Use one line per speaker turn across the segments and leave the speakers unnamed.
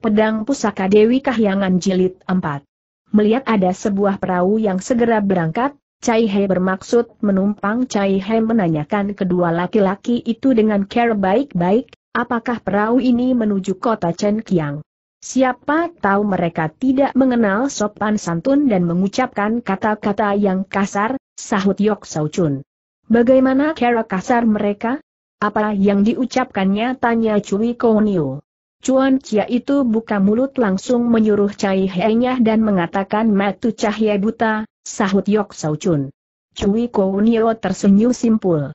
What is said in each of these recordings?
Pedang Pusaka Dewi Kahyangan Jilid 4 Melihat ada sebuah perahu yang segera berangkat, Cai He bermaksud menumpang Cai He menanyakan kedua laki-laki itu dengan care baik-baik, apakah perahu ini menuju kota Chen Kiang. Siapa tahu mereka tidak mengenal sopan santun dan mengucapkan kata-kata yang kasar, sahut Yok Sau Chun. Bagaimana cara kasar mereka? Apa yang diucapkannya tanya Cui Kouniu. Cuan Cia itu buka mulut langsung menyuruh Cai Henyah dan mengatakan matu cahaya buta, sahut Yok Sau Chun. Cui Kounio tersenyum simpul.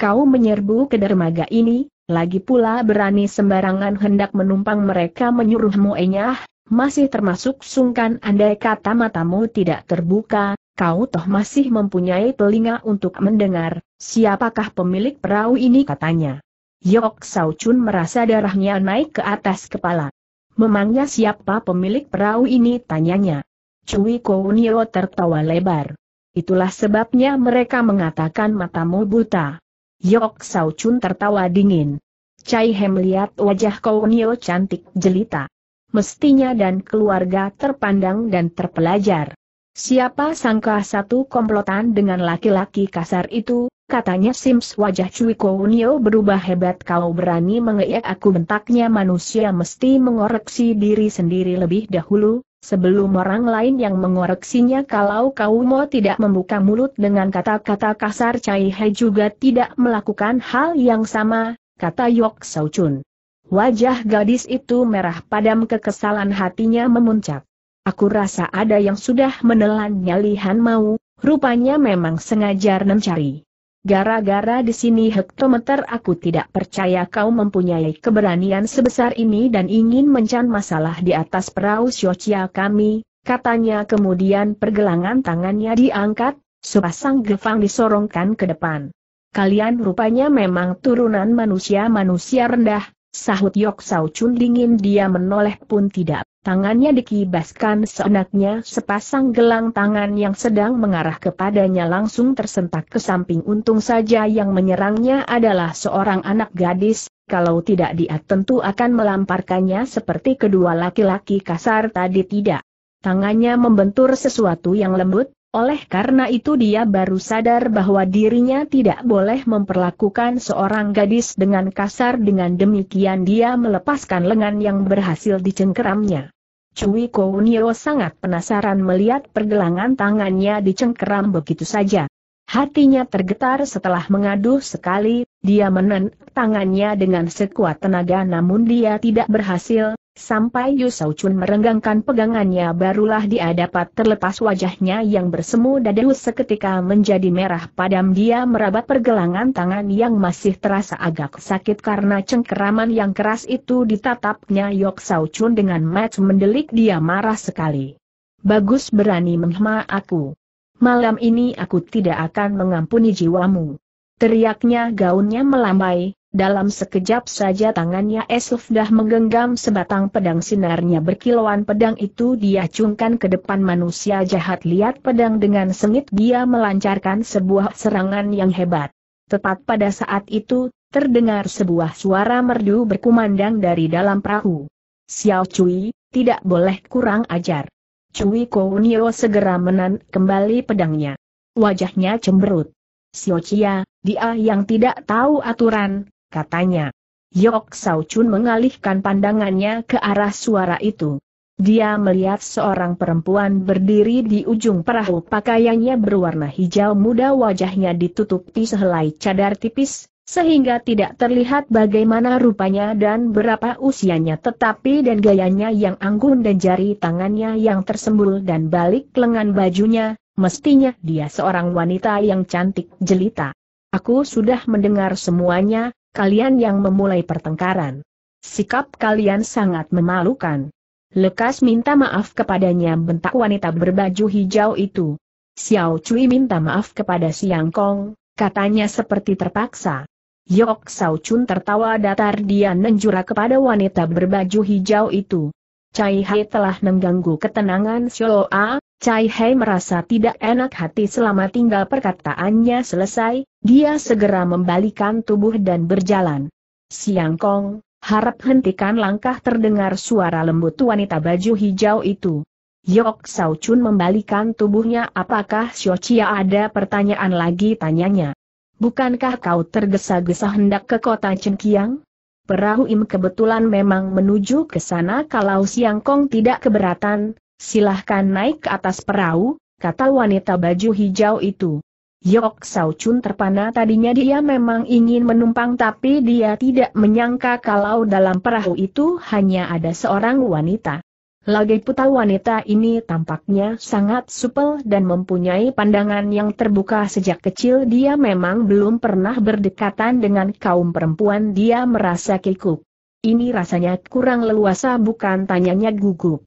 Kau menyerbu ke dermaga ini, lagi pula berani sembarangan hendak menumpang mereka menyuruhmu Moenyah, masih termasuk sungkan andai kata matamu tidak terbuka, kau toh masih mempunyai telinga untuk mendengar, siapakah pemilik perahu ini katanya. Yok Sao Chun merasa darahnya naik ke atas kepala. Memangnya siapa pemilik perahu ini tanyanya. Cui Kounio tertawa lebar. Itulah sebabnya mereka mengatakan matamu buta. Yok Sao Chun tertawa dingin. Cai Hem lihat wajah Kounio cantik jelita. Mestinya dan keluarga terpandang dan terpelajar. Siapa sangka satu komplotan dengan laki-laki kasar itu, katanya Sims wajah Cui Kounio berubah hebat Kalau berani mengeyak aku bentaknya manusia mesti mengoreksi diri sendiri lebih dahulu, sebelum orang lain yang mengoreksinya kalau kau mau tidak membuka mulut dengan kata-kata kasar Cai He juga tidak melakukan hal yang sama, kata Yok Sau Chun. Wajah gadis itu merah padam kekesalan hatinya memuncak. Aku rasa ada yang sudah menelan nyalihan mau, rupanya memang sengaja mencari. Gara-gara di sini hektometer aku tidak percaya kau mempunyai keberanian sebesar ini dan ingin mencan masalah di atas perahu Syocia kami, katanya kemudian pergelangan tangannya diangkat, sepasang gefang disorongkan ke depan. Kalian rupanya memang turunan manusia-manusia rendah, Sahut Yok Sau Chun dingin dia menoleh pun tidak, tangannya dikibaskan seenaknya sepasang gelang tangan yang sedang mengarah kepadanya langsung tersentak ke samping untung saja yang menyerangnya adalah seorang anak gadis, kalau tidak dia tentu akan melamparkannya seperti kedua laki-laki kasar tadi tidak. Tangannya membentur sesuatu yang lembut, oleh karena itu dia baru sadar bahwa dirinya tidak boleh memperlakukan seorang gadis dengan kasar dengan demikian dia melepaskan lengan yang berhasil dicengkeramnya. Cui Kounio sangat penasaran melihat pergelangan tangannya dicengkeram begitu saja. Hatinya tergetar setelah mengaduh sekali, dia menenang tangannya dengan sekuat tenaga namun dia tidak berhasil, Sampai Yu Chun merenggangkan pegangannya barulah dia dapat terlepas wajahnya yang bersemu dadu seketika menjadi merah padam dia merabat pergelangan tangan yang masih terasa agak sakit karena cengkeraman yang keras itu ditatapnya Yok Sao Chun dengan match mendelik dia marah sekali. Bagus berani menghema aku. Malam ini aku tidak akan mengampuni jiwamu. Teriaknya gaunnya melambai, dalam sekejap saja tangannya dah menggenggam sebatang pedang sinarnya berkilauan pedang itu diacungkan ke depan manusia jahat lihat pedang dengan sengit dia melancarkan sebuah serangan yang hebat. Tepat pada saat itu, terdengar sebuah suara merdu berkumandang dari dalam perahu. Xiao Cui, tidak boleh kurang ajar. Cui Kounio segera menan kembali pedangnya. Wajahnya cemberut. Xiao Chia, dia yang tidak tahu aturan, katanya. Yok Sao Chun mengalihkan pandangannya ke arah suara itu. Dia melihat seorang perempuan berdiri di ujung perahu pakaiannya berwarna hijau muda wajahnya ditutupi sehelai cadar tipis, sehingga tidak terlihat bagaimana rupanya dan berapa usianya tetapi dan gayanya yang anggun dan jari tangannya yang tersembul dan balik lengan bajunya, mestinya dia seorang wanita yang cantik jelita. Aku sudah mendengar semuanya, kalian yang memulai pertengkaran. Sikap kalian sangat memalukan. Lekas minta maaf kepadanya bentak wanita berbaju hijau itu. Xiao Cui minta maaf kepada Siang Kong, katanya seperti terpaksa. Yok Sao Chun tertawa datar dia menjura kepada wanita berbaju hijau itu. Cai Hai telah mengganggu ketenangan Xiao A, Cai Hei merasa tidak enak hati selama tinggal perkataannya selesai, dia segera membalikan tubuh dan berjalan. Siang Kong, harap hentikan langkah terdengar suara lembut wanita baju hijau itu. Yok Sao Chun membalikan tubuhnya apakah Xiao Chia ada pertanyaan lagi tanyanya. Bukankah kau tergesa-gesa hendak ke kota Cengkiang? Perahu Im kebetulan memang menuju ke sana kalau Siang Kong tidak keberatan, Silahkan naik ke atas perahu, kata wanita baju hijau itu. Yok Sao Chun terpana tadinya dia memang ingin menumpang tapi dia tidak menyangka kalau dalam perahu itu hanya ada seorang wanita. Lagi putar wanita ini tampaknya sangat supel dan mempunyai pandangan yang terbuka sejak kecil dia memang belum pernah berdekatan dengan kaum perempuan dia merasa kikuk. Ini rasanya kurang leluasa bukan tanyanya gugup.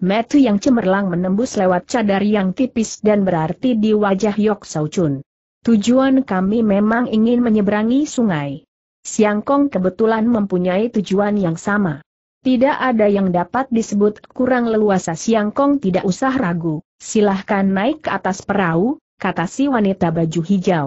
Metu yang cemerlang menembus lewat cadar yang tipis dan berarti di wajah Yok Sau Chun. Tujuan kami memang ingin menyeberangi sungai. Siangkong kebetulan mempunyai tujuan yang sama. Tidak ada yang dapat disebut kurang leluasa Siangkong tidak usah ragu, silahkan naik ke atas perahu, kata si wanita baju hijau.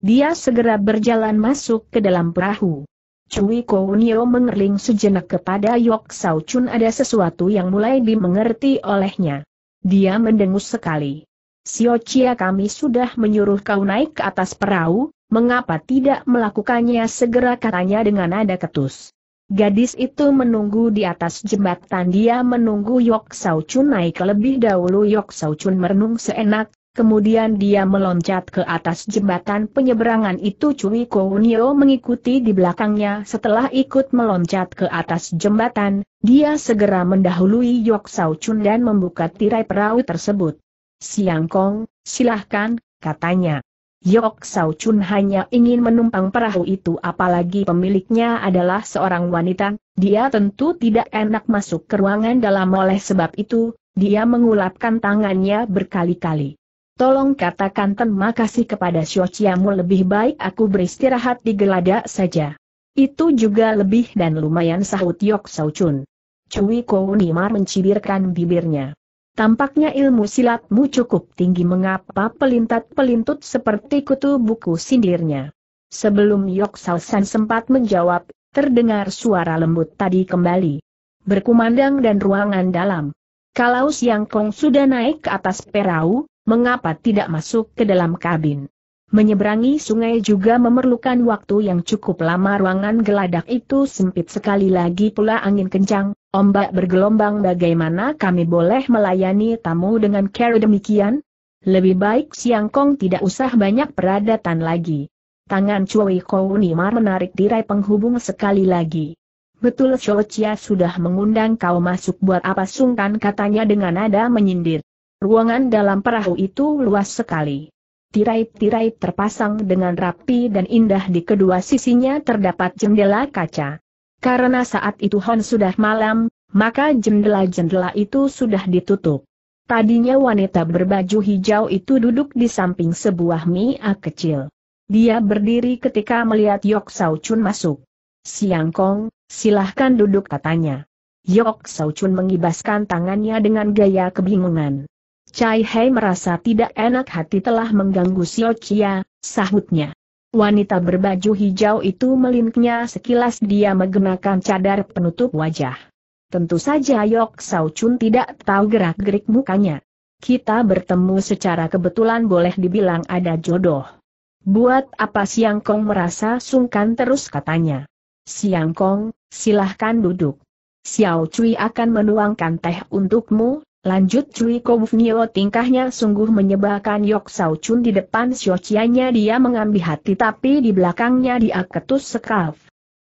Dia segera berjalan masuk ke dalam perahu. Cui Kounio mengerling sejenak kepada Yok Sao Chun ada sesuatu yang mulai dimengerti olehnya. Dia mendengus sekali. Sio Chia kami sudah menyuruh kau naik ke atas perahu, mengapa tidak melakukannya segera katanya dengan nada ketus. Gadis itu menunggu di atas jembatan dia menunggu Yok Sao Chun naik lebih dahulu Yok Sao Chun merenung seenak, Kemudian dia meloncat ke atas jembatan penyeberangan itu Cui Kounio mengikuti di belakangnya setelah ikut meloncat ke atas jembatan, dia segera mendahului Yok Sao Chun dan membuka tirai perahu tersebut. Siang Kong, silahkan, katanya. Yok Sao Chun hanya ingin menumpang perahu itu apalagi pemiliknya adalah seorang wanita, dia tentu tidak enak masuk ke ruangan dalam oleh sebab itu, dia mengulapkan tangannya berkali-kali. Tolong katakan terima kasih kepada Xiaoqiamu lebih baik aku beristirahat di geladak saja. Itu juga lebih dan lumayan sahut Yok Saucun. Chun. Cui Kounimar mencibirkan bibirnya. Tampaknya ilmu silatmu cukup tinggi mengapa pelintat-pelintut seperti kutu buku sindirnya. Sebelum Yok Sao San sempat menjawab, terdengar suara lembut tadi kembali. Berkumandang dan ruangan dalam. Kalau Siang Kong sudah naik ke atas perahu, mengapa tidak masuk ke dalam kabin? Menyeberangi sungai juga memerlukan waktu yang cukup lama ruangan geladak itu sempit sekali lagi pula angin kencang, ombak bergelombang bagaimana kami boleh melayani tamu dengan care demikian? Lebih baik Siang Kong tidak usah banyak peradatan lagi. Tangan Cui Kounimar menarik tirai penghubung sekali lagi. Betul Chia sudah mengundang kau masuk buat apa sungkan katanya dengan nada menyindir. Ruangan dalam perahu itu luas sekali. Tirai-tirai terpasang dengan rapi dan indah di kedua sisinya terdapat jendela kaca. Karena saat itu Hon sudah malam, maka jendela-jendela itu sudah ditutup. Tadinya wanita berbaju hijau itu duduk di samping sebuah Mia kecil. Dia berdiri ketika melihat Yok Sao Chun masuk. Siang Kong, silahkan duduk katanya. Yok Sao Chun mengibaskan tangannya dengan gaya kebingungan. Cai Hei merasa tidak enak hati telah mengganggu Xiao Chia, sahutnya. Wanita berbaju hijau itu melintnya sekilas dia menggunakan cadar penutup wajah. Tentu saja Yok Sao Chun tidak tahu gerak-gerik mukanya. Kita bertemu secara kebetulan boleh dibilang ada jodoh. Buat apa Siang Kong merasa sungkan terus katanya. Siang Kong, silahkan duduk. Xiao Cui akan menuangkan teh untukmu, Lanjut Cui Kobufnio tingkahnya sungguh menyebalkan Yok Sao Chun di depan Xiaoqianya dia mengambil hati tapi di belakangnya dia ketus sekaf.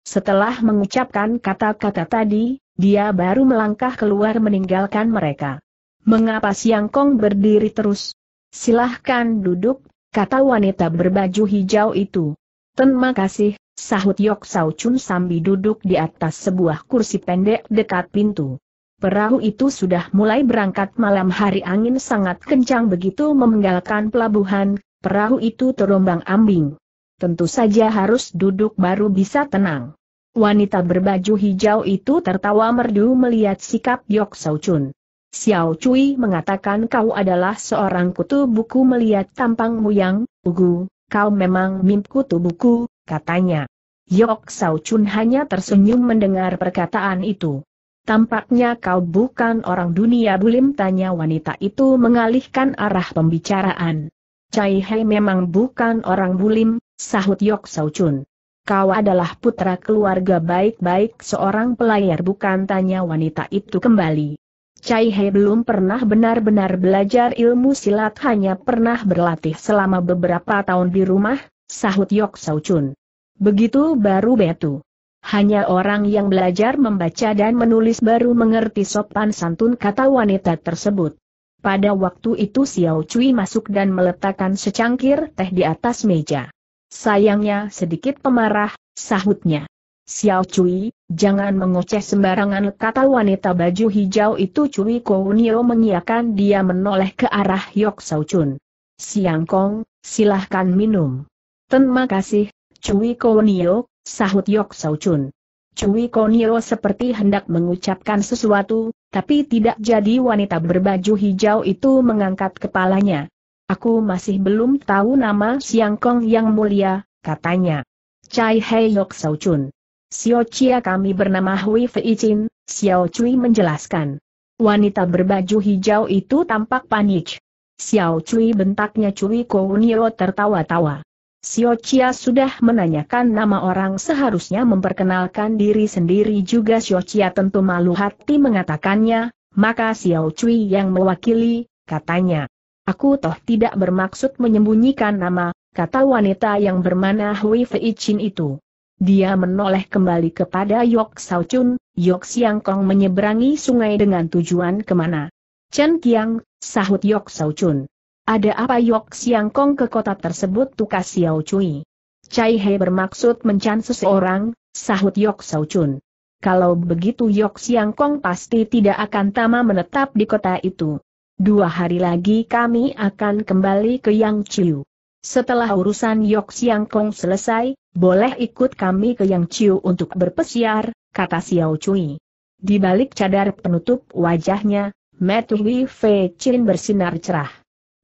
Setelah mengucapkan kata-kata tadi, dia baru melangkah keluar meninggalkan mereka. Mengapa Siang Kong berdiri terus? Silahkan duduk, kata wanita berbaju hijau itu. Terima kasih, sahut Yok Sao Chun sambil duduk di atas sebuah kursi pendek dekat pintu. Perahu itu sudah mulai berangkat malam hari angin sangat kencang begitu memenggalkan pelabuhan, perahu itu terombang ambing. Tentu saja harus duduk baru bisa tenang. Wanita berbaju hijau itu tertawa merdu melihat sikap Yok Sao Chun. Xiao Cui mengatakan kau adalah seorang kutu buku melihat tampangmu yang, ugu, kau memang mimp kutu buku, katanya. Yok Sao Chun hanya tersenyum mendengar perkataan itu. Tampaknya kau bukan orang dunia bulim tanya wanita itu mengalihkan arah pembicaraan. Cai Hei memang bukan orang bulim, sahut Yok Sau Chun. Kau adalah putra keluarga baik-baik seorang pelayar bukan tanya wanita itu kembali. Cai Hei belum pernah benar-benar belajar ilmu silat hanya pernah berlatih selama beberapa tahun di rumah, sahut Yok Sau Chun. Begitu baru betul. Hanya orang yang belajar membaca dan menulis baru mengerti sopan santun kata wanita tersebut. Pada waktu itu Xiao Cui masuk dan meletakkan secangkir teh di atas meja. Sayangnya sedikit pemarah, sahutnya. Xiao Cui, jangan mengoceh sembarangan kata wanita baju hijau itu Cui Kounio mengiakan dia menoleh ke arah Yok Sao Chun. Siang Kong, silahkan minum. Terima kasih, Cui Kounio, sahut Yok Sau Chun. Cui Konio seperti hendak mengucapkan sesuatu, tapi tidak jadi wanita berbaju hijau itu mengangkat kepalanya. Aku masih belum tahu nama Siang Kong yang mulia, katanya. Cai Hei Yok Sau Chun. Sio Chia kami bernama Hui Fei Chin, Xiao Cui menjelaskan. Wanita berbaju hijau itu tampak panik. Xiao Cui bentaknya Cui Konio tertawa-tawa. Sio Chia sudah menanyakan nama orang seharusnya memperkenalkan diri sendiri juga Sio Chia tentu malu hati mengatakannya, maka Xiao Cui yang mewakili, katanya. Aku toh tidak bermaksud menyembunyikan nama, kata wanita yang bermana Hui Fei Chin itu. Dia menoleh kembali kepada Yok Sao Chun, Yok Siang Kong menyeberangi sungai dengan tujuan kemana. Chen Kiang, sahut Yok Sao Chun. Ada apa Yok Siang Kong ke kota tersebut tukas Xiao Cui? Cai He bermaksud mencan seseorang, sahut Yok Sao Chun. Kalau begitu Yok Siang Kong pasti tidak akan tama menetap di kota itu. Dua hari lagi kami akan kembali ke Yang Chiu. Setelah urusan Yok Siang Kong selesai, boleh ikut kami ke Yang Chiu untuk berpesiar, kata Xiao Cui. Di balik cadar penutup wajahnya, Matthew Fei Chin bersinar cerah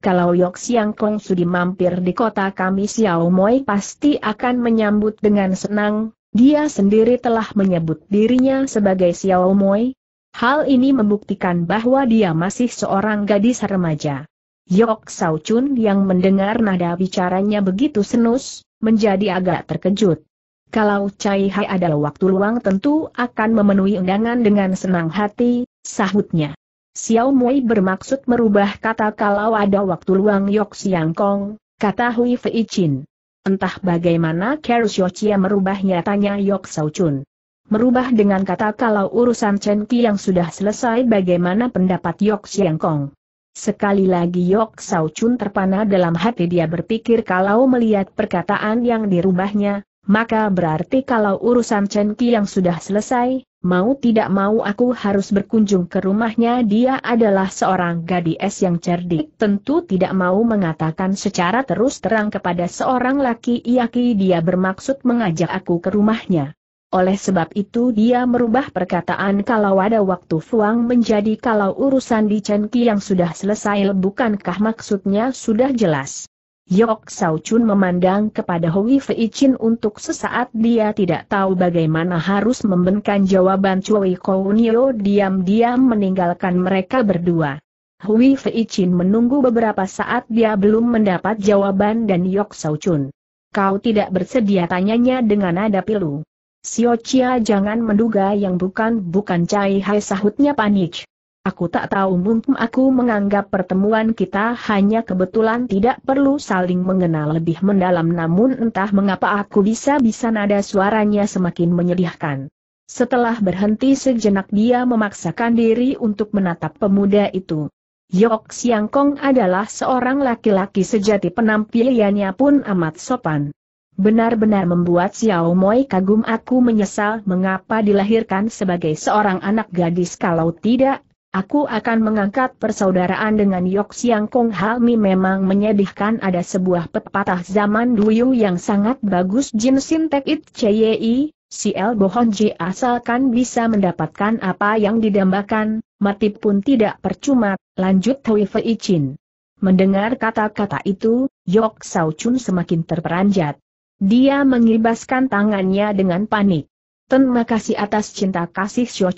kalau Yok Siang Kong Sudi mampir di kota kami Xiao Moi pasti akan menyambut dengan senang, dia sendiri telah menyebut dirinya sebagai Xiao Moi. Hal ini membuktikan bahwa dia masih seorang gadis remaja. Yok Sao Chun yang mendengar nada bicaranya begitu senus, menjadi agak terkejut. Kalau Cai Hai adalah waktu luang tentu akan memenuhi undangan dengan senang hati, sahutnya. Xiao Mui bermaksud merubah kata kalau ada waktu luang Yok Siang Kong, kata Hui Fei Chin. Entah bagaimana Carol Chia merubahnya tanya Yok Sao Chun. Merubah dengan kata kalau urusan Chen Qi yang sudah selesai bagaimana pendapat Yok Siang Kong. Sekali lagi Yok Sao Chun terpana dalam hati dia berpikir kalau melihat perkataan yang dirubahnya, maka berarti kalau urusan Chen Qi yang sudah selesai, Mau tidak mau aku harus berkunjung ke rumahnya dia adalah seorang gadis yang cerdik Tentu tidak mau mengatakan secara terus terang kepada seorang laki-laki dia bermaksud mengajak aku ke rumahnya Oleh sebab itu dia merubah perkataan kalau ada waktu fuang menjadi kalau urusan di Chen Qi yang sudah selesai Bukankah maksudnya sudah jelas Yok Sao Chun memandang kepada Hui Fei Chin untuk sesaat dia tidak tahu bagaimana harus membenkan jawaban Cui Kounio diam-diam meninggalkan mereka berdua. Hui Fei Chin menunggu beberapa saat dia belum mendapat jawaban dan Yok Sao Chun. Kau tidak bersedia tanyanya dengan nada pilu. Sio Chia jangan menduga yang bukan-bukan Cai Hai sahutnya panik. Aku tak tahu mungkin aku menganggap pertemuan kita hanya kebetulan tidak perlu saling mengenal lebih mendalam namun entah mengapa aku bisa-bisa nada suaranya semakin menyedihkan. Setelah berhenti sejenak dia memaksakan diri untuk menatap pemuda itu. Yok Siang Kong adalah seorang laki-laki sejati penampilannya pun amat sopan. Benar-benar membuat Xiao Moi kagum aku menyesal mengapa dilahirkan sebagai seorang anak gadis kalau tidak Aku akan mengangkat persaudaraan dengan Yok Siang Kong Halmi memang menyedihkan ada sebuah pepatah zaman duyung yang sangat bagus Jin Sintek It CYI, si El Bohon Ji asalkan bisa mendapatkan apa yang didambakan, mati pun tidak percuma, lanjut Hui Fei Chin. Mendengar kata-kata itu, Yok Sao Chun semakin terperanjat. Dia mengibaskan tangannya dengan panik. Terima kasih atas cinta kasih Xiao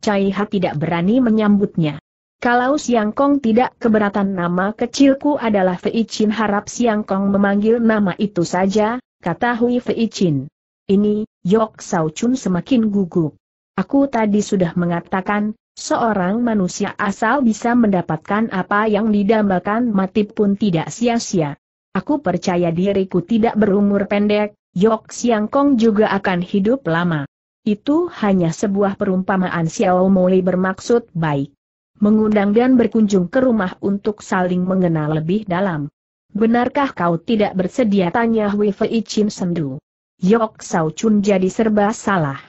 Cai Ha tidak berani menyambutnya. Kalau Siang Kong tidak keberatan nama kecilku adalah Fei Chin harap Siang Kong memanggil nama itu saja, kata Hui Fei Chin. Ini, Yok Sao Chun semakin gugup. Aku tadi sudah mengatakan, seorang manusia asal bisa mendapatkan apa yang didambakan mati pun tidak sia-sia. Aku percaya diriku tidak berumur pendek, Yok Siang Kong juga akan hidup lama. Itu hanya sebuah perumpamaan Xiao Moli bermaksud baik. Mengundang dan berkunjung ke rumah untuk saling mengenal lebih dalam. Benarkah kau tidak bersedia? Tanya Hui Fei Chin sendu. Yok Sao Chun jadi serba salah.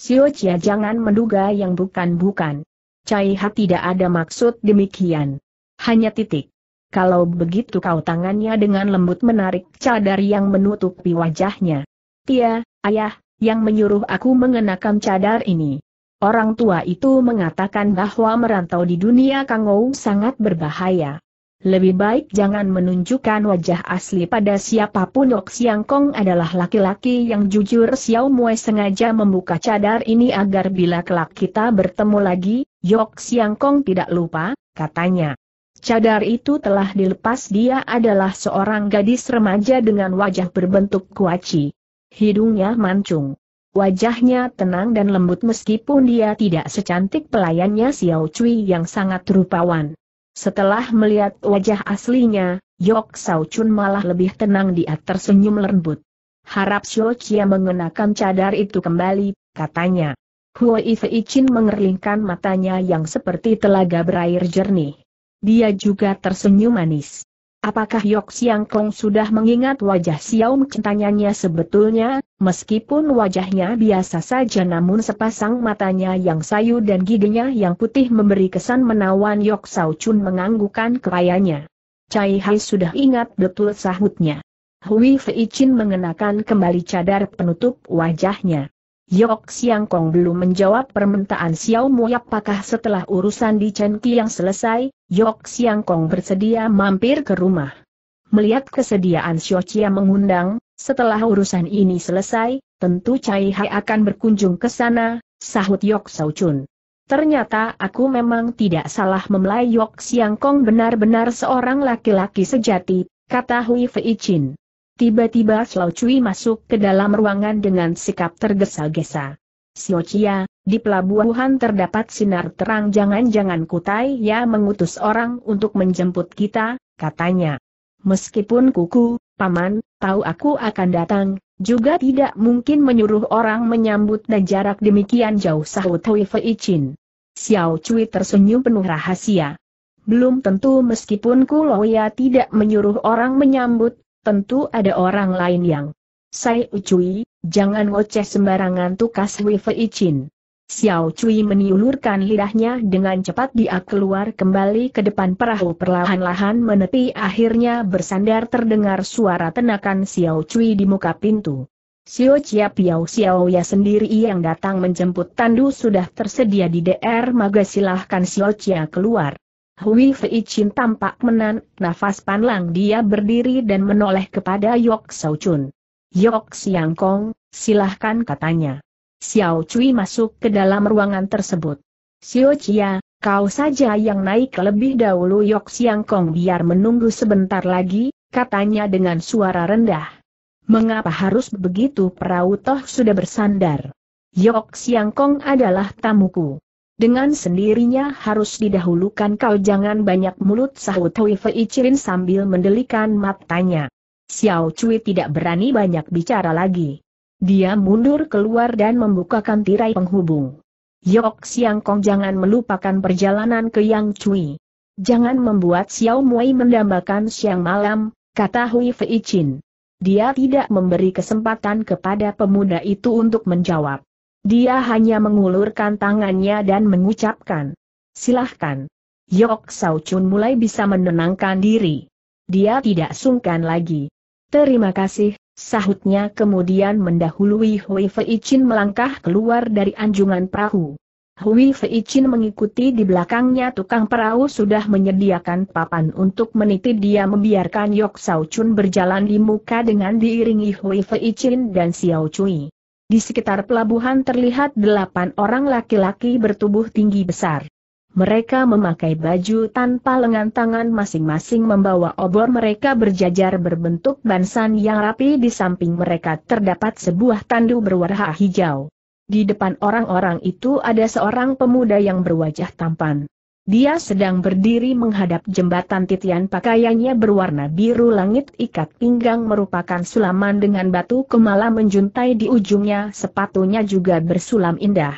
Xiao Chia jangan menduga yang bukan-bukan. Cai Ha tidak ada maksud demikian. Hanya titik. Kalau begitu kau tangannya dengan lembut menarik cadar yang menutupi wajahnya. Tia, ayah, yang menyuruh aku mengenakan cadar ini. Orang tua itu mengatakan bahwa merantau di dunia Kangou sangat berbahaya. Lebih baik jangan menunjukkan wajah asli pada siapapun Ok Siang Kong adalah laki-laki yang jujur Xiao Mue sengaja membuka cadar ini agar bila kelak kita bertemu lagi, Yok Siang Kong tidak lupa, katanya. Cadar itu telah dilepas dia adalah seorang gadis remaja dengan wajah berbentuk kuaci. Hidungnya mancung. Wajahnya tenang dan lembut meskipun dia tidak secantik pelayannya Xiao Cui yang sangat rupawan. Setelah melihat wajah aslinya, Yok Sao Chun malah lebih tenang dia tersenyum lembut. Harap Xiao Chia mengenakan cadar itu kembali, katanya. Huoi Fei Chin mengerlingkan matanya yang seperti telaga berair jernih. Dia juga tersenyum manis. Apakah Yok Siang Kong sudah mengingat wajah Xiao cintanya sebetulnya, meskipun wajahnya biasa saja namun sepasang matanya yang sayu dan giginya yang putih memberi kesan menawan Yok Sao Chun menganggukkan kepayanya. Cai Hai sudah ingat betul sahutnya. Hui Fei Chin mengenakan kembali cadar penutup wajahnya. Yok Siang Kong belum menjawab permintaan Xiao Mu apakah setelah urusan di Chen yang selesai, Yok Siang Kong bersedia mampir ke rumah. Melihat kesediaan Xiao Chia mengundang, setelah urusan ini selesai, tentu Cai Hai akan berkunjung ke sana, sahut Yok Sao Chun. Ternyata aku memang tidak salah memulai Yok Siang Kong benar-benar seorang laki-laki sejati, kata Hui Fei Chin. Tiba-tiba Xiao Cui masuk ke dalam ruangan dengan sikap tergesa-gesa. Xiao Chia, di pelabuhan terdapat sinar terang jangan-jangan Kutai ya mengutus orang untuk menjemput kita, katanya. Meskipun kuku, paman, tahu aku akan datang, juga tidak mungkin menyuruh orang menyambut jarak demikian jauh sahut Hui Fei Chin. Xiao Cui tersenyum penuh rahasia. Belum tentu meskipun Kuloya tidak menyuruh orang menyambut, tentu ada orang lain yang. Sai Ucui, jangan ngoceh sembarangan tukas Wei Fei Xiao Cui meniulurkan lidahnya dengan cepat dia keluar kembali ke depan perahu perlahan-lahan menepi akhirnya bersandar terdengar suara tenakan Xiao Cui di muka pintu. Xiao Chia Piao Xiao Ya sendiri yang datang menjemput Tandu sudah tersedia di DR Maga silahkan Xiao Chia keluar. Hui Fei Chin tampak menan, nafas panlang dia berdiri dan menoleh kepada Yok Sao Chun. Yok Siang Kong, silahkan katanya. Xiao Cui masuk ke dalam ruangan tersebut. Xiao Chia, kau saja yang naik lebih dahulu Yok Siang Kong biar menunggu sebentar lagi, katanya dengan suara rendah. Mengapa harus begitu perahu toh sudah bersandar? Yok Siang Kong adalah tamuku dengan sendirinya harus didahulukan kau jangan banyak mulut sahut Hui Fei Chirin sambil mendelikan matanya. Xiao Cui tidak berani banyak bicara lagi. Dia mundur keluar dan membukakan tirai penghubung. Yok Siang Kong jangan melupakan perjalanan ke Yang Cui. Jangan membuat Xiao Mui mendambakan siang malam, kata Hui Fei Chin. Dia tidak memberi kesempatan kepada pemuda itu untuk menjawab. Dia hanya mengulurkan tangannya dan mengucapkan. Silahkan. Yok Sao Chun mulai bisa menenangkan diri. Dia tidak sungkan lagi. Terima kasih, sahutnya kemudian mendahului Hui Fei Chin melangkah keluar dari anjungan perahu. Hui Fei Chin mengikuti di belakangnya tukang perahu sudah menyediakan papan untuk meniti dia membiarkan Yok Sao Chun berjalan di muka dengan diiringi Hui Fei Chin dan Xiao Cui. Di sekitar pelabuhan terlihat delapan orang laki-laki bertubuh tinggi besar. Mereka memakai baju tanpa lengan tangan masing-masing membawa obor mereka berjajar berbentuk bansan yang rapi di samping mereka terdapat sebuah tandu berwarna hijau. Di depan orang-orang itu ada seorang pemuda yang berwajah tampan. Dia sedang berdiri menghadap jembatan titian pakaiannya berwarna biru langit ikat pinggang merupakan sulaman dengan batu kemala menjuntai di ujungnya sepatunya juga bersulam indah.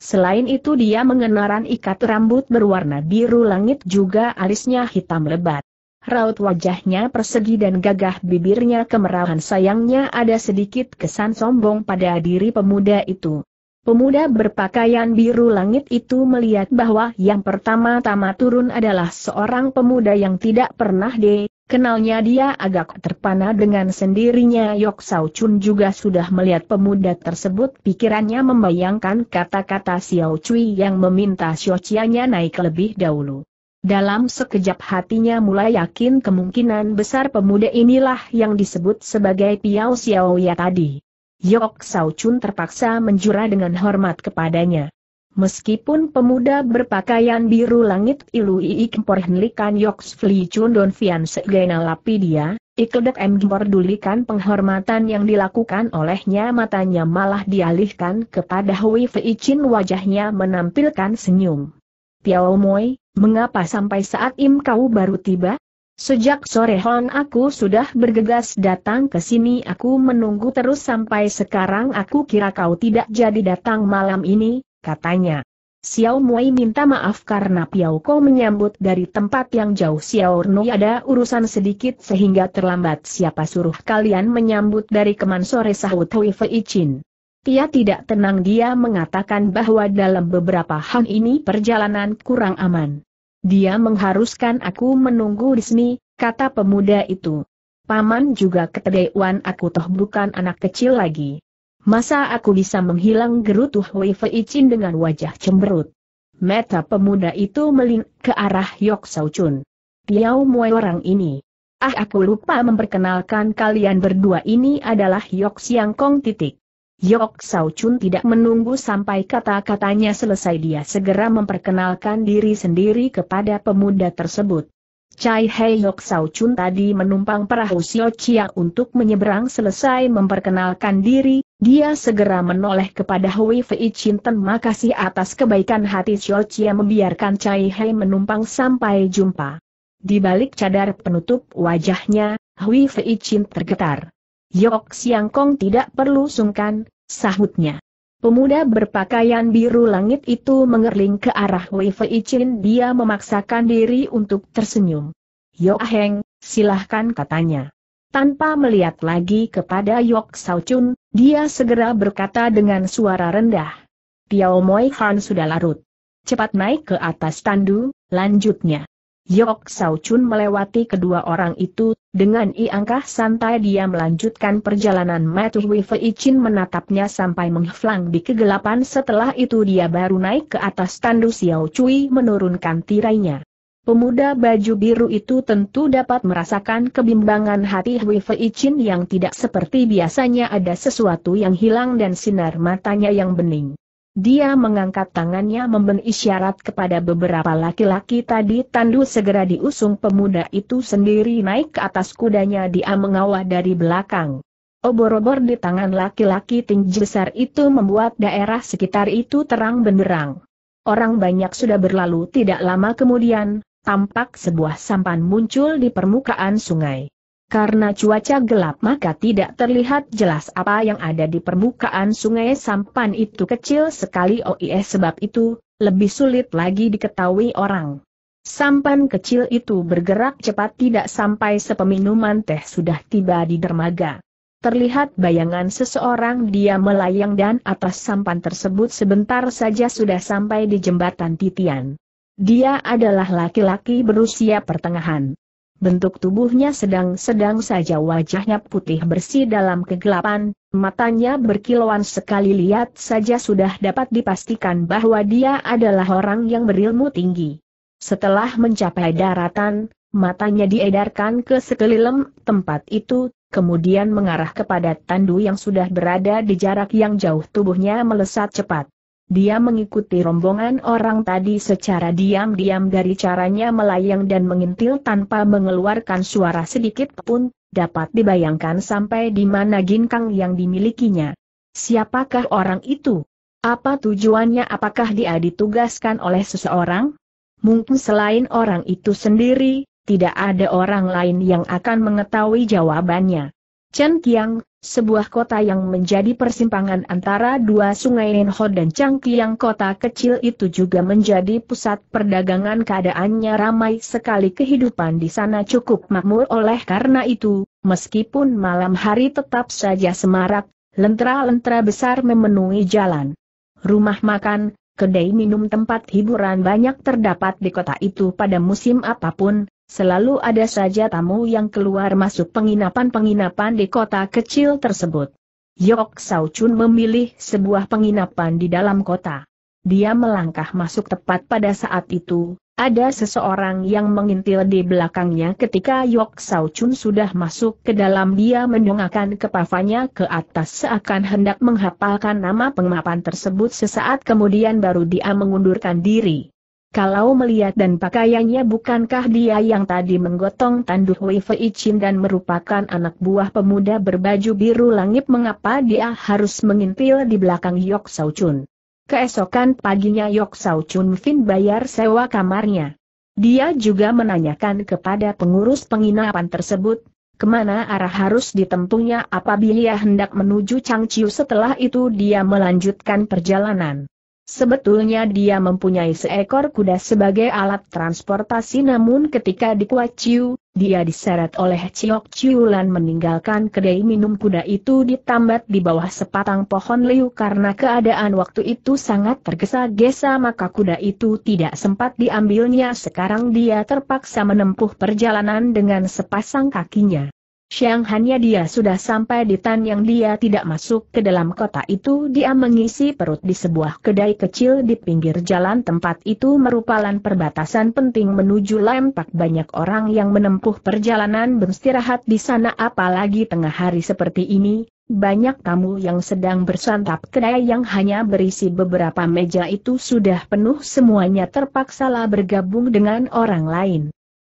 Selain itu dia mengenaran ikat rambut berwarna biru langit juga alisnya hitam lebat. Raut wajahnya persegi dan gagah bibirnya kemerahan sayangnya ada sedikit kesan sombong pada diri pemuda itu. Pemuda berpakaian biru langit itu melihat bahwa yang pertama-tama turun adalah seorang pemuda yang tidak pernah de, kenalnya dia agak terpana dengan sendirinya Yok Sao Chun juga sudah melihat pemuda tersebut pikirannya membayangkan kata-kata Xiao Cui yang meminta Xiao Chianya naik lebih dahulu. Dalam sekejap hatinya mulai yakin kemungkinan besar pemuda inilah yang disebut sebagai Piao Xiao Ya tadi. Yok Sao Chun terpaksa menjura dengan hormat kepadanya. Meskipun pemuda berpakaian biru langit ilu ii kempor Yok Sfli Chun Don Fian Segena Lapidia, ikledek M dulikan penghormatan yang dilakukan olehnya matanya malah dialihkan kepada Hui Fei Chin wajahnya menampilkan senyum. Tiao Moi, mengapa sampai saat im kau baru tiba? Sejak sore Hon aku sudah bergegas datang ke sini aku menunggu terus sampai sekarang aku kira kau tidak jadi datang malam ini, katanya. Xiao Mui minta maaf karena Piao Ko menyambut dari tempat yang jauh Xiao Nui ada urusan sedikit sehingga terlambat siapa suruh kalian menyambut dari keman sore sahut Hui Fei Chin. Tia tidak tenang dia mengatakan bahwa dalam beberapa hal ini perjalanan kurang aman. Dia mengharuskan aku menunggu di kata pemuda itu. Paman juga ketedewan aku toh bukan anak kecil lagi. Masa aku bisa menghilang gerutuh Wei Chin dengan wajah cemberut. Meta pemuda itu meling ke arah Yok Sao Chun. Piau Mui orang ini. Ah aku lupa memperkenalkan kalian berdua ini adalah Yok Siang Kong titik. Yok Sao Chun tidak menunggu sampai kata-katanya selesai dia segera memperkenalkan diri sendiri kepada pemuda tersebut. Cai Hei Yok Sao Chun tadi menumpang perahu Sio Chia untuk menyeberang selesai memperkenalkan diri, dia segera menoleh kepada Hui Fei Chin Ten makasih atas kebaikan hati Sio Chia membiarkan Cai Hei menumpang sampai jumpa. Di balik cadar penutup wajahnya, Hui Fei Chin tergetar. Yok Siang Kong tidak perlu sungkan, sahutnya. Pemuda berpakaian biru langit itu mengerling ke arah Wei Fei Chin dia memaksakan diri untuk tersenyum. Yo Aheng, silahkan katanya. Tanpa melihat lagi kepada Yok Sao Chun, dia segera berkata dengan suara rendah. Tiao Moi Han sudah larut. Cepat naik ke atas tandu, lanjutnya. Yok Sao Chun melewati kedua orang itu, dengan iangkah santai dia melanjutkan perjalanan Matthew Fei Chin menatapnya sampai menghflang di kegelapan setelah itu dia baru naik ke atas tandu Xiao Cui menurunkan tirainya. Pemuda baju biru itu tentu dapat merasakan kebimbangan hati Hui Fei Chin yang tidak seperti biasanya ada sesuatu yang hilang dan sinar matanya yang bening. Dia mengangkat tangannya memberi isyarat kepada beberapa laki-laki tadi tandu segera diusung pemuda itu sendiri naik ke atas kudanya dia mengawal dari belakang. Obor-obor di tangan laki-laki tinggi besar itu membuat daerah sekitar itu terang benderang. Orang banyak sudah berlalu tidak lama kemudian, tampak sebuah sampan muncul di permukaan sungai. Karena cuaca gelap maka tidak terlihat jelas apa yang ada di permukaan sungai sampan itu kecil sekali OIS oh iya, sebab itu, lebih sulit lagi diketahui orang. Sampan kecil itu bergerak cepat tidak sampai sepeminuman teh sudah tiba di dermaga. Terlihat bayangan seseorang dia melayang dan atas sampan tersebut sebentar saja sudah sampai di jembatan titian. Dia adalah laki-laki berusia pertengahan bentuk tubuhnya sedang-sedang saja wajahnya putih bersih dalam kegelapan, matanya berkilauan sekali lihat saja sudah dapat dipastikan bahwa dia adalah orang yang berilmu tinggi. Setelah mencapai daratan, matanya diedarkan ke sekeliling tempat itu, kemudian mengarah kepada Tandu yang sudah berada di jarak yang jauh tubuhnya melesat cepat. Dia mengikuti rombongan orang tadi secara diam-diam dari caranya melayang dan mengintil tanpa mengeluarkan suara sedikit pun, dapat dibayangkan sampai di mana ginkang yang dimilikinya. Siapakah orang itu? Apa tujuannya apakah dia ditugaskan oleh seseorang? Mungkin selain orang itu sendiri, tidak ada orang lain yang akan mengetahui jawabannya. Chen Qiang, sebuah kota yang menjadi persimpangan antara dua sungai Nenho dan yang kota kecil itu juga menjadi pusat perdagangan keadaannya ramai sekali kehidupan di sana cukup makmur oleh karena itu, meskipun malam hari tetap saja semarak, lentera-lentera besar memenuhi jalan. Rumah makan, kedai minum tempat hiburan banyak terdapat di kota itu pada musim apapun, Selalu ada saja tamu yang keluar masuk penginapan-penginapan di kota kecil tersebut. Yok Sao Chun memilih sebuah penginapan di dalam kota. Dia melangkah masuk tepat pada saat itu, ada seseorang yang mengintil di belakangnya ketika Yok Sao Chun sudah masuk ke dalam dia mendongakkan kepalanya ke atas seakan hendak menghapalkan nama penginapan tersebut sesaat kemudian baru dia mengundurkan diri. Kalau melihat dan pakaiannya bukankah dia yang tadi menggotong tanduk Hui Fei Chin dan merupakan anak buah pemuda berbaju biru langit mengapa dia harus mengintil di belakang Yok Sao Chun. Keesokan paginya Yok Sao Chun Fin bayar sewa kamarnya. Dia juga menanyakan kepada pengurus penginapan tersebut, kemana arah harus ditempuhnya apabila hendak menuju Changciu setelah itu dia melanjutkan perjalanan. Sebetulnya dia mempunyai seekor kuda sebagai alat transportasi namun ketika di dia diseret oleh Ciok Ciulan meninggalkan kedai minum kuda itu ditambat di bawah sepatang pohon liu karena keadaan waktu itu sangat tergesa-gesa maka kuda itu tidak sempat diambilnya sekarang dia terpaksa menempuh perjalanan dengan sepasang kakinya. Siang hanya dia sudah sampai di Tan yang dia tidak masuk ke dalam kota itu dia mengisi perut di sebuah kedai kecil di pinggir jalan tempat itu merupakan perbatasan penting menuju Lempak banyak orang yang menempuh perjalanan beristirahat di sana apalagi tengah hari seperti ini, banyak tamu yang sedang bersantap kedai yang hanya berisi beberapa meja itu sudah penuh semuanya terpaksalah bergabung dengan orang lain.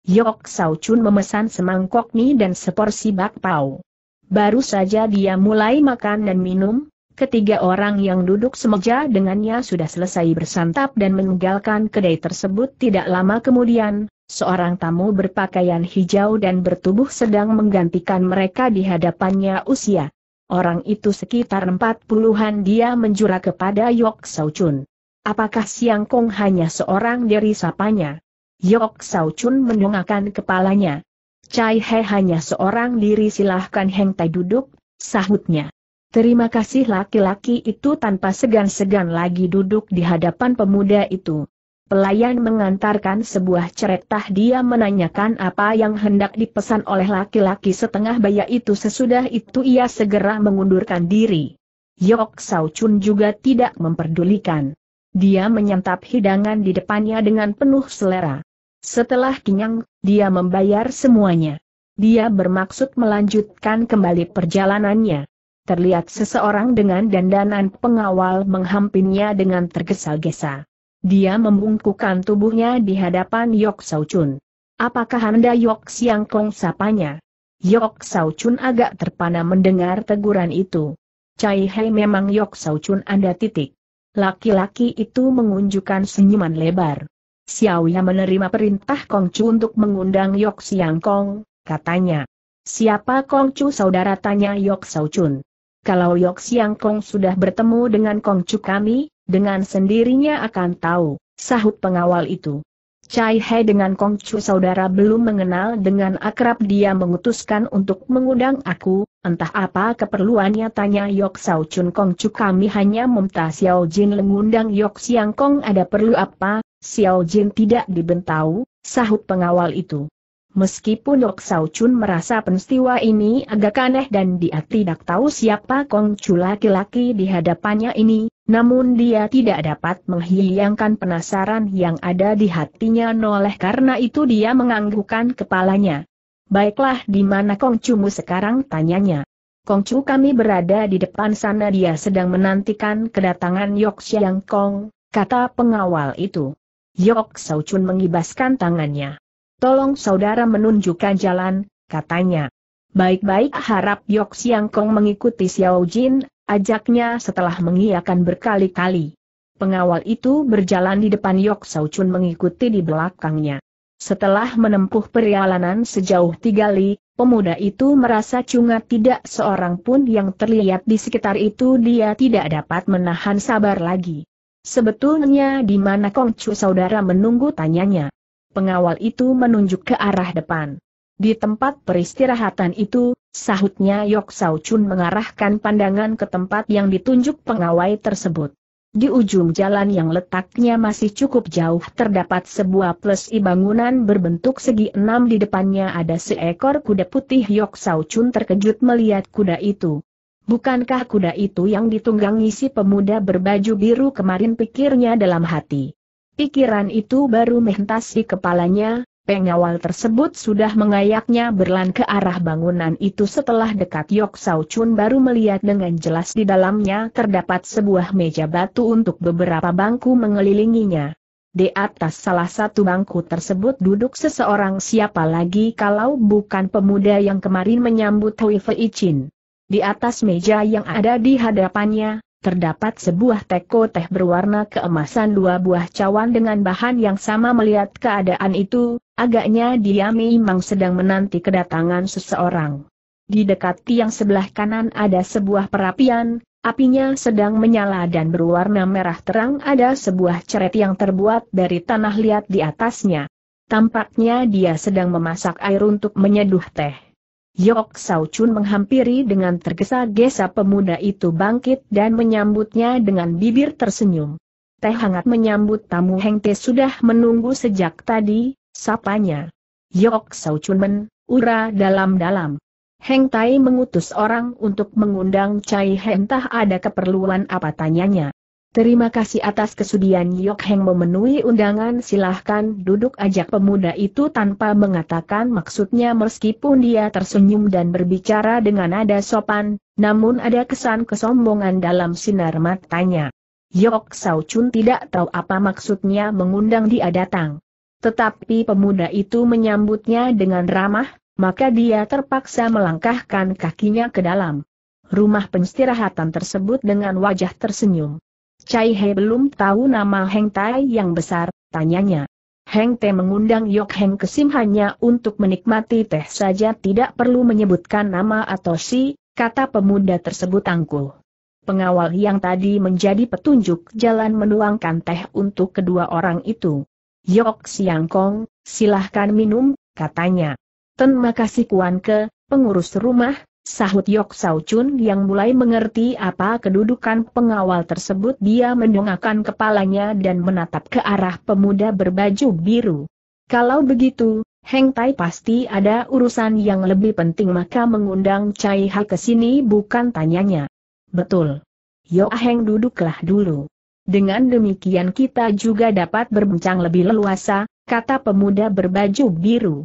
Yok Sao Chun memesan semangkok mie dan seporsi bakpao. Baru saja dia mulai makan dan minum, ketiga orang yang duduk semeja dengannya sudah selesai bersantap dan meninggalkan kedai tersebut tidak lama kemudian, seorang tamu berpakaian hijau dan bertubuh sedang menggantikan mereka di hadapannya usia. Orang itu sekitar empat puluhan dia menjura kepada Yok Sao Chun. Apakah Siang Kong hanya seorang dari sapanya? Yok Sao Chun mendongakkan kepalanya. Cai He hanya seorang diri silahkan Heng Tai duduk, sahutnya. Terima kasih laki-laki itu tanpa segan-segan lagi duduk di hadapan pemuda itu. Pelayan mengantarkan sebuah ceretah dia menanyakan apa yang hendak dipesan oleh laki-laki setengah baya itu sesudah itu ia segera mengundurkan diri. Yok Sao Chun juga tidak memperdulikan. Dia menyantap hidangan di depannya dengan penuh selera. Setelah kenyang, dia membayar semuanya. Dia bermaksud melanjutkan kembali perjalanannya. Terlihat seseorang dengan dandanan pengawal menghampirinya dengan tergesa-gesa. Dia membungkukkan tubuhnya di hadapan Yok Sau Chun. Apakah Anda Yok Siang Kong sapanya? Yok Sau Chun agak terpana mendengar teguran itu. Cai Hei memang Yok Sau Chun Anda titik. Laki-laki itu mengunjukkan senyuman lebar. Xiao Ya menerima perintah Kong Chu untuk mengundang Yok Siang Kong, katanya. Siapa Kong Chu saudara tanya Yok Sao Chun. Kalau Yok Siang Kong sudah bertemu dengan Kong Chu kami, dengan sendirinya akan tahu, sahut pengawal itu. Chai He dengan Kong Chu saudara belum mengenal dengan akrab dia mengutuskan untuk mengundang aku, entah apa keperluannya tanya Yok Sao Chun Kong Chu kami hanya minta Xiao Jin mengundang Yok Siang Kong ada perlu apa, Xiao Jin tidak dibentau, sahut pengawal itu. Meskipun Lok Sao Chun merasa peristiwa ini agak aneh dan dia tidak tahu siapa Kong Chu laki-laki di hadapannya ini, namun dia tidak dapat menghilangkan penasaran yang ada di hatinya Oleh karena itu dia menganggukkan kepalanya. Baiklah di mana Kong Kongcumu sekarang tanyanya. Chu kami berada di depan sana dia sedang menantikan kedatangan Yok Siang Kong, kata pengawal itu. Yok Sao Chun mengibaskan tangannya. Tolong saudara menunjukkan jalan, katanya. Baik-baik harap Yok Siang Kong mengikuti Xiao Jin, ajaknya setelah mengiakan berkali-kali. Pengawal itu berjalan di depan Yok Sao Chun mengikuti di belakangnya. Setelah menempuh perjalanan sejauh tiga li, pemuda itu merasa cunga tidak seorang pun yang terlihat di sekitar itu dia tidak dapat menahan sabar lagi. Sebetulnya di mana Kongcu saudara menunggu tanyanya. Pengawal itu menunjuk ke arah depan. Di tempat peristirahatan itu, sahutnya Yok Sao Chun mengarahkan pandangan ke tempat yang ditunjuk pengawai tersebut. Di ujung jalan yang letaknya masih cukup jauh terdapat sebuah plesi bangunan berbentuk segi enam di depannya ada seekor kuda putih Yok Sao Chun terkejut melihat kuda itu. Bukankah kuda itu yang ditunggangi si pemuda berbaju biru kemarin pikirnya dalam hati? Pikiran itu baru mehentas di kepalanya, pengawal tersebut sudah mengayaknya berlan ke arah bangunan itu setelah dekat Yok Sao Chun baru melihat dengan jelas di dalamnya terdapat sebuah meja batu untuk beberapa bangku mengelilinginya. Di atas salah satu bangku tersebut duduk seseorang siapa lagi kalau bukan pemuda yang kemarin menyambut Hui Fei Chin. Di atas meja yang ada di hadapannya, terdapat sebuah teko teh berwarna keemasan dua buah cawan dengan bahan yang sama melihat keadaan itu, agaknya dia memang sedang menanti kedatangan seseorang. Di dekat tiang sebelah kanan ada sebuah perapian, apinya sedang menyala dan berwarna merah terang ada sebuah ceret yang terbuat dari tanah liat di atasnya. Tampaknya dia sedang memasak air untuk menyeduh teh. Yok Sao Chun menghampiri dengan tergesa-gesa pemuda itu bangkit dan menyambutnya dengan bibir tersenyum. Teh hangat menyambut tamu Heng Te sudah menunggu sejak tadi, sapanya. Yok Sao Chun men, ura dalam-dalam. Heng Tai mengutus orang untuk mengundang Cai Hentah ada keperluan apa tanyanya. Terima kasih atas kesudian Yok Heng memenuhi undangan silahkan duduk ajak pemuda itu tanpa mengatakan maksudnya meskipun dia tersenyum dan berbicara dengan nada sopan, namun ada kesan kesombongan dalam sinar matanya. Yok Sao Chun tidak tahu apa maksudnya mengundang dia datang. Tetapi pemuda itu menyambutnya dengan ramah, maka dia terpaksa melangkahkan kakinya ke dalam rumah pengistirahatan tersebut dengan wajah tersenyum. Cai He belum tahu nama Heng Tai yang besar, tanyanya. Heng Te mengundang Yok Heng ke hanya untuk menikmati teh saja tidak perlu menyebutkan nama atau si, kata pemuda tersebut angkuh. Pengawal yang tadi menjadi petunjuk jalan menuangkan teh untuk kedua orang itu. Yok Siang Kong, silahkan minum, katanya. Ten makasih Kuan Ke, pengurus rumah, Sahut Yok Sao Chun yang mulai mengerti apa kedudukan pengawal tersebut dia mendongakkan kepalanya dan menatap ke arah pemuda berbaju biru. Kalau begitu, Heng Tai pasti ada urusan yang lebih penting maka mengundang Cai Ha ke sini bukan tanyanya. Betul. Yok Heng duduklah dulu. Dengan demikian kita juga dapat berbincang lebih leluasa, kata pemuda berbaju biru.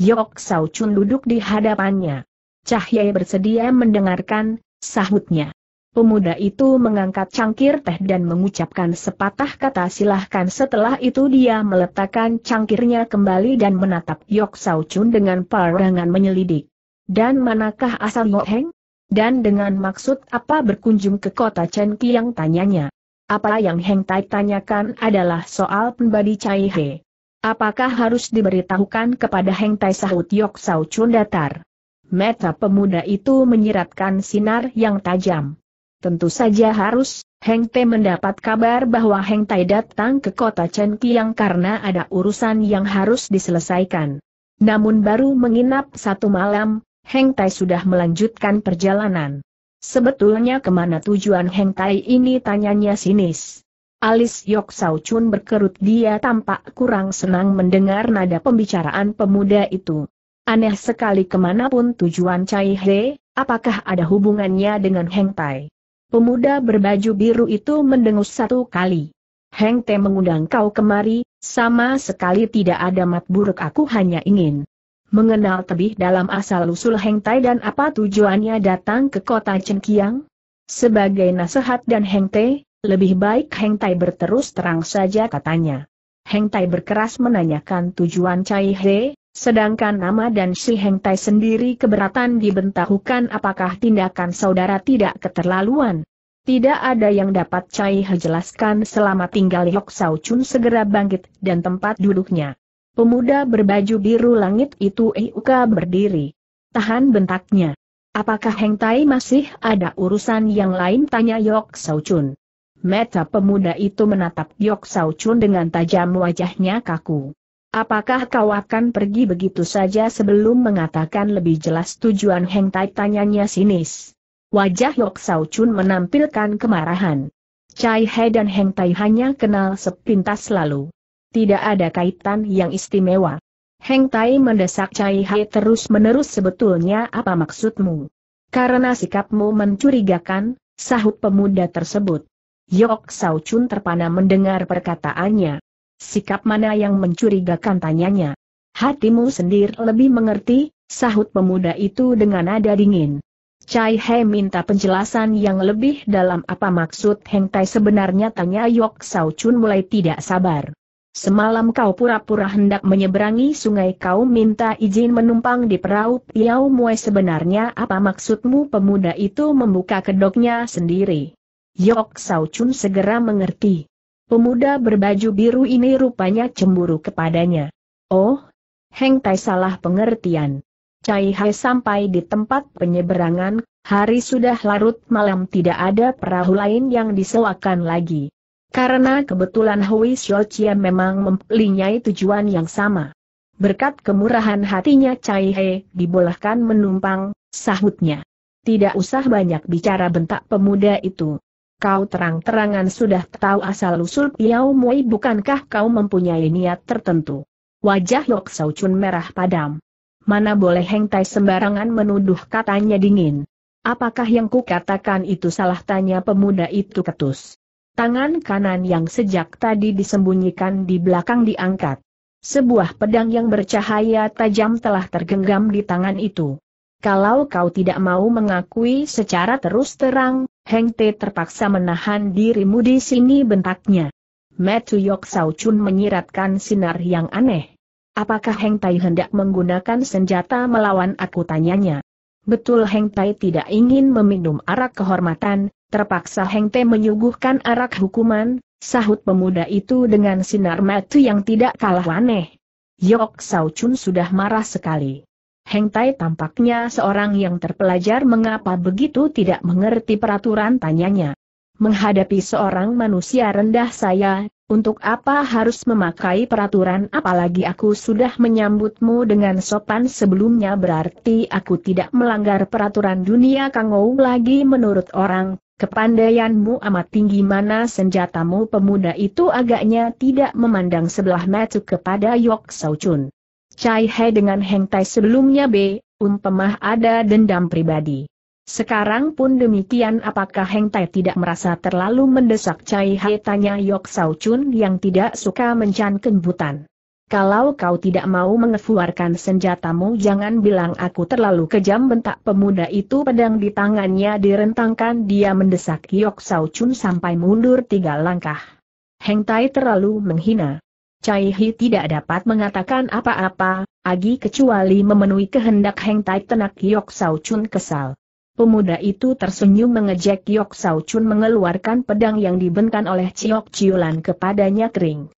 Yok Sao Chun duduk di hadapannya. Cahyai bersedia mendengarkan, sahutnya. Pemuda itu mengangkat cangkir teh dan mengucapkan sepatah kata silahkan setelah itu dia meletakkan cangkirnya kembali dan menatap Yok Sao Chun dengan parangan menyelidik. Dan manakah asal Yok Heng? Dan dengan maksud apa berkunjung ke kota Chen Kiang tanyanya. Apa yang Heng Tai tanyakan adalah soal pembeli Cai He. Apakah harus diberitahukan kepada Heng Tai sahut Yok Sao Chun datar? Meta pemuda itu menyiratkan sinar yang tajam. Tentu saja harus, Heng Te mendapat kabar bahwa Heng Tai datang ke kota Chen Kiang karena ada urusan yang harus diselesaikan. Namun baru menginap satu malam, Heng Tai sudah melanjutkan perjalanan. Sebetulnya kemana tujuan Heng Tai ini tanyanya sinis. Alis Yok Sau Chun berkerut dia tampak kurang senang mendengar nada pembicaraan pemuda itu. Aneh sekali kemanapun tujuan Cai He, apakah ada hubungannya dengan Heng Tai? Pemuda berbaju biru itu mendengus satu kali. Heng Tai mengundang kau kemari, sama sekali tidak ada mat buruk aku hanya ingin mengenal lebih dalam asal-usul Heng Tai dan apa tujuannya datang ke kota Cengkiang? Sebagai nasihat dan Heng Tai, lebih baik Heng Tai berterus terang saja katanya. Heng Tai berkeras menanyakan tujuan Cai He, Sedangkan nama dan si Heng Tai sendiri keberatan dibentahukan apakah tindakan saudara tidak keterlaluan. Tidak ada yang dapat Cai He jelaskan selama tinggal yok Sao Chun segera bangkit dan tempat duduknya. Pemuda berbaju biru langit itu Euka berdiri. Tahan bentaknya. Apakah Heng Tai masih ada urusan yang lain tanya Yok Sao Chun. Meta pemuda itu menatap Yok Sao Chun dengan tajam wajahnya kaku. Apakah kau akan pergi begitu saja sebelum mengatakan lebih jelas tujuan Heng Tai tanyanya sinis. Wajah Yok Sao Chun menampilkan kemarahan. Chai He dan Heng Tai hanya kenal sepintas lalu. Tidak ada kaitan yang istimewa. Heng Tai mendesak Chai He terus-menerus sebetulnya apa maksudmu? Karena sikapmu mencurigakan, sahut pemuda tersebut. Yok Sao Chun terpana mendengar perkataannya. Sikap mana yang mencurigakan tanyanya? Hatimu sendiri lebih mengerti, sahut pemuda itu dengan nada dingin. Chai He minta penjelasan yang lebih dalam apa maksud Heng Tai sebenarnya tanya Yok Sao Chun mulai tidak sabar. Semalam kau pura-pura hendak menyeberangi sungai kau minta izin menumpang di perahu Piau Mue sebenarnya apa maksudmu pemuda itu membuka kedoknya sendiri. Yok Sao Chun segera mengerti. Pemuda berbaju biru ini rupanya cemburu kepadanya. Oh, Heng Tai salah pengertian. Cai Hai sampai di tempat penyeberangan, hari sudah larut malam tidak ada perahu lain yang disewakan lagi. Karena kebetulan Hui Chia memang mempunyai tujuan yang sama. Berkat kemurahan hatinya Cai He dibolehkan menumpang, sahutnya. Tidak usah banyak bicara bentak pemuda itu. Kau terang-terangan sudah tahu asal-usul Piao mui bukankah kau mempunyai niat tertentu? Wajah Lok Sau Chun merah padam. Mana boleh Heng Tai sembarangan menuduh katanya dingin. Apakah yang kukatakan itu salah tanya pemuda itu ketus. Tangan kanan yang sejak tadi disembunyikan di belakang diangkat. Sebuah pedang yang bercahaya tajam telah tergenggam di tangan itu. Kalau kau tidak mau mengakui secara terus terang, Heng Te terpaksa menahan dirimu di sini bentaknya. Metu Yok Sao Chun menyiratkan sinar yang aneh. Apakah Heng Tai hendak menggunakan senjata melawan aku tanyanya? Betul Heng Tai tidak ingin meminum arak kehormatan, terpaksa Heng Tai menyuguhkan arak hukuman, sahut pemuda itu dengan sinar metu yang tidak kalah aneh. Yok Sao Chun sudah marah sekali. Heng Tai tampaknya seorang yang terpelajar mengapa begitu tidak mengerti peraturan tanyanya. Menghadapi seorang manusia rendah saya, untuk apa harus memakai peraturan apalagi aku sudah menyambutmu dengan sopan sebelumnya berarti aku tidak melanggar peraturan dunia Kangou lagi menurut orang, kepandaianmu amat tinggi mana senjatamu pemuda itu agaknya tidak memandang sebelah mata kepada Yok Sau Chun. Chai He dengan Heng Tai sebelumnya B, umpemah ada dendam pribadi. Sekarang pun demikian apakah Heng Tai tidak merasa terlalu mendesak Chai He tanya Yok Sao Chun yang tidak suka mencan kembutan. Kalau kau tidak mau mengeluarkan senjatamu jangan bilang aku terlalu kejam bentak pemuda itu pedang di tangannya direntangkan dia mendesak Yok Sao Chun sampai mundur tiga langkah. Heng Tai terlalu menghina. Cai Hi tidak dapat mengatakan apa-apa, agi kecuali memenuhi kehendak Heng Tai Tenak Yok Sao Chun kesal. Pemuda itu tersenyum mengejek Yok Sao Chun mengeluarkan pedang yang dibentkan oleh Ciok Ciulan kepadanya kering.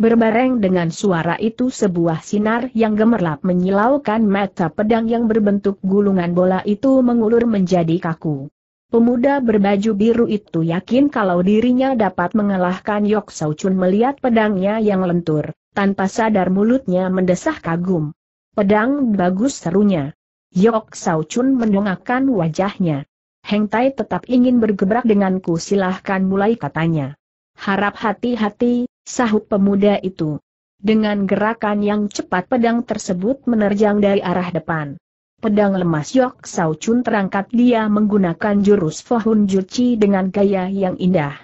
Berbareng dengan suara itu sebuah sinar yang gemerlap menyilaukan mata pedang yang berbentuk gulungan bola itu mengulur menjadi kaku. Pemuda berbaju biru itu yakin kalau dirinya dapat mengalahkan Yok Sau Chun melihat pedangnya yang lentur, tanpa sadar mulutnya mendesah kagum. Pedang bagus serunya. Yok Sau Chun mendongakkan wajahnya. Heng Tai tetap ingin bergebrak denganku silahkan mulai katanya. Harap hati-hati, sahut pemuda itu. Dengan gerakan yang cepat pedang tersebut menerjang dari arah depan. Pedang lemas Yok Sao Chun terangkat dia menggunakan jurus Fohun Juci dengan gaya yang indah.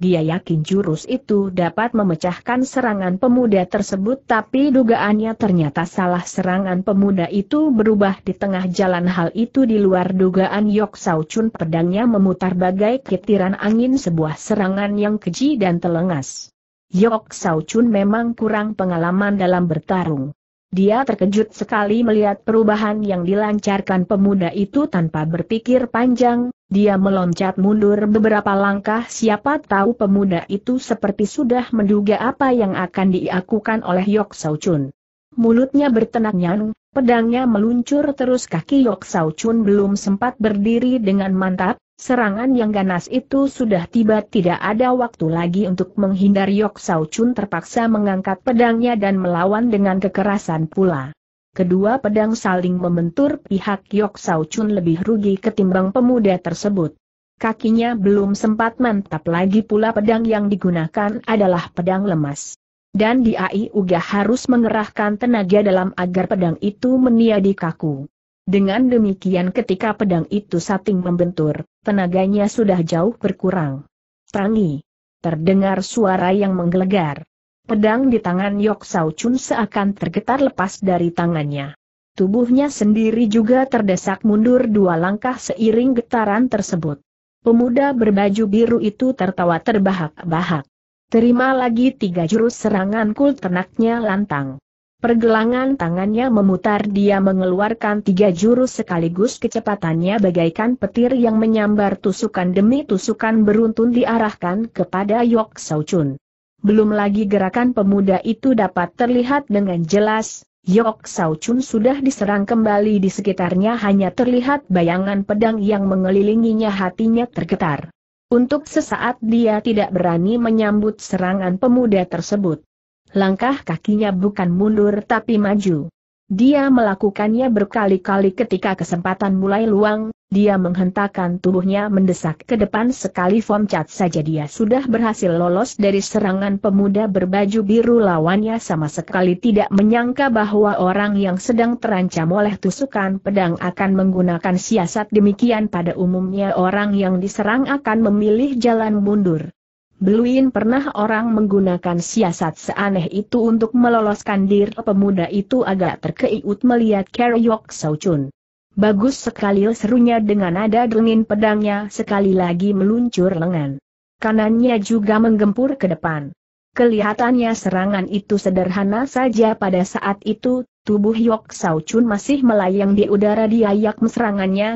Dia yakin jurus itu dapat memecahkan serangan pemuda tersebut tapi dugaannya ternyata salah serangan pemuda itu berubah di tengah jalan hal itu di luar dugaan Yok Sao Chun pedangnya memutar bagai ketiran angin sebuah serangan yang keji dan telengas. Yok Sao Chun memang kurang pengalaman dalam bertarung. Dia terkejut sekali melihat perubahan yang dilancarkan pemuda itu tanpa berpikir panjang, dia meloncat mundur beberapa langkah siapa tahu pemuda itu seperti sudah menduga apa yang akan diakukan oleh Yok Sao Chun. Mulutnya bertenak nyang, pedangnya meluncur terus kaki Yok Sao Chun belum sempat berdiri dengan mantap, Serangan yang ganas itu sudah tiba tidak ada waktu lagi untuk menghindar Yok Sao Chun terpaksa mengangkat pedangnya dan melawan dengan kekerasan pula. Kedua pedang saling membentur pihak Yok Sao Chun lebih rugi ketimbang pemuda tersebut. Kakinya belum sempat mantap lagi pula pedang yang digunakan adalah pedang lemas. Dan Diai Uga harus mengerahkan tenaga dalam agar pedang itu meniadi kaku. Dengan demikian ketika pedang itu sating membentur, tenaganya sudah jauh berkurang. Tangi. Terdengar suara yang menggelegar. Pedang di tangan Yok Sao Chun seakan tergetar lepas dari tangannya. Tubuhnya sendiri juga terdesak mundur dua langkah seiring getaran tersebut. Pemuda berbaju biru itu tertawa terbahak-bahak. Terima lagi tiga jurus serangan kul ternaknya lantang. Pergelangan tangannya memutar dia mengeluarkan tiga jurus sekaligus kecepatannya bagaikan petir yang menyambar tusukan demi tusukan beruntun diarahkan kepada Yok Sao Chun. Belum lagi gerakan pemuda itu dapat terlihat dengan jelas, Yok Sao Chun sudah diserang kembali di sekitarnya hanya terlihat bayangan pedang yang mengelilinginya hatinya tergetar. Untuk sesaat dia tidak berani menyambut serangan pemuda tersebut langkah kakinya bukan mundur tapi maju. Dia melakukannya berkali-kali ketika kesempatan mulai luang, dia menghentakkan tubuhnya mendesak ke depan sekali form Cat saja dia sudah berhasil lolos dari serangan pemuda berbaju biru lawannya sama sekali tidak menyangka bahwa orang yang sedang terancam oleh tusukan pedang akan menggunakan siasat demikian pada umumnya orang yang diserang akan memilih jalan mundur. Beluin pernah orang menggunakan siasat seaneh itu untuk meloloskan diri pemuda itu agak terkeiut melihat Keryok Saucun. Bagus sekali serunya dengan nada dengin pedangnya sekali lagi meluncur lengan. Kanannya juga menggempur ke depan. Kelihatannya serangan itu sederhana saja pada saat itu, Tubuh Yok Sao Chun masih melayang di udara di ayak